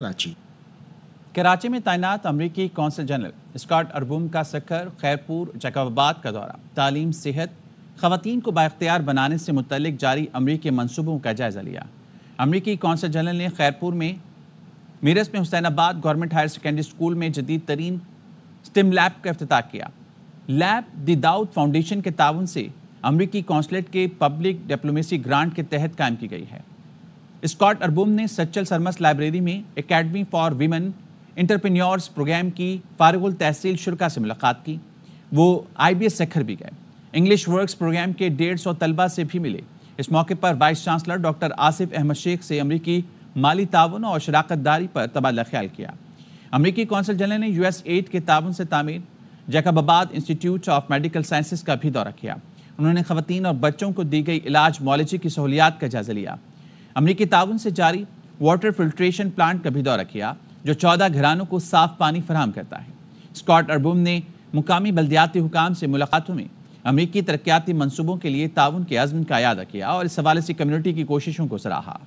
कराची कराची में तैनात अमरीकी कौंसल जनरल स्कॉट अरबुम का सखर खैरपुर जकवाबाद का दौरा तालीम सेहत खवतान को बाख्तियार बनाने से मुतलिक जारी अमरीकी मनसूबों का जायजा लिया अमरीकी कौंसल जनरल ने खैरपुर में मीरस में Hussainabad government higher secondary school में जदीद तरीन स्टिम लैब का अफ्ताह किया लैब द दाऊद फाउंडेशन के ताउन से अमरीकी कौंसलेट के पब्लिक डिप्लोमेसी ग्रांट के तहत कायम की गई है स्कॉट अरबुम ने सचल सरमस लाइब्रेरी में academy for women entrepreneurs program की फारगुल तहसील शुरा से मुलाकात की वो आई बी सेखर भी गए इंग्लिश वर्क्स प्रोग्राम के डेढ़ सौ तलबा से भी मिले इस मौके पर vice chancellor doctor Asif Ahmed Shaikh से अमरीकी माली ताउन और शराकत दारी पर तबादला ख्याल किया अमरीकी कौंसल जनरल ने यू एस एड के ताउन से तामीर Jacobabad institute of medical sciences का भी दौरा किया उन्होंने खवतान और बच्चों को दी गई इलाज मॉलिजी की सहूलियात का जायजा लिया अमरीकी ताउन से जारी वाटर फिल्ट्रेशन प्लांट का भी दौरा किया जो चौदह घरानों को साफ पानी फराहम करता है स्कॉट अरबुम ने मुकामी बल्दियाती हुकाम से मुलाकातों में अमरीकी तरक्याती मनसूबों के लिए ताउन के अज़म का अदा किया और इस हवाले से कम्यूनिटी की कोशिशों को सराहा